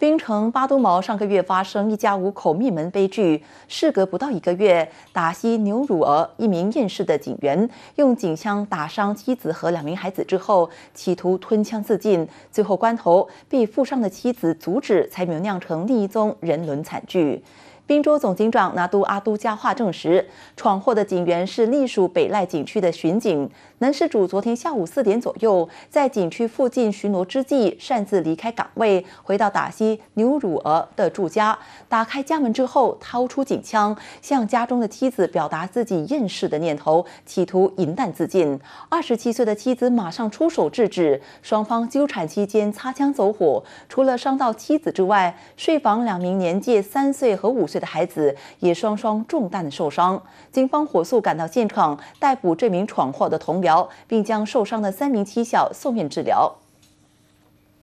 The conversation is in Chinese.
槟城巴都毛上个月发生一家五口灭门悲剧，事隔不到一个月，打西牛乳儿一名厌世的警员用警枪打伤妻子和两名孩子之后，企图吞枪自尽，最后关头被负伤的妻子阻止，才没有酿成另一宗人伦惨剧。滨州总警长拿督阿都加话证实，闯祸的警员是隶属北赖警区的巡警。男事主昨天下午四点左右，在景区附近巡逻之际，擅自离开岗位，回到打西牛乳儿的住家。打开家门之后，掏出警枪，向家中的妻子表达自己厌世的念头，企图饮弹自尽。二十七岁的妻子马上出手制止，双方纠缠期间擦枪走火，除了伤到妻子之外，睡房两名年届三岁和五岁。的孩子也双双中弹受伤，警方火速赶到现场，逮捕这名闯祸的童僚，并将受伤的三名七小送院治疗。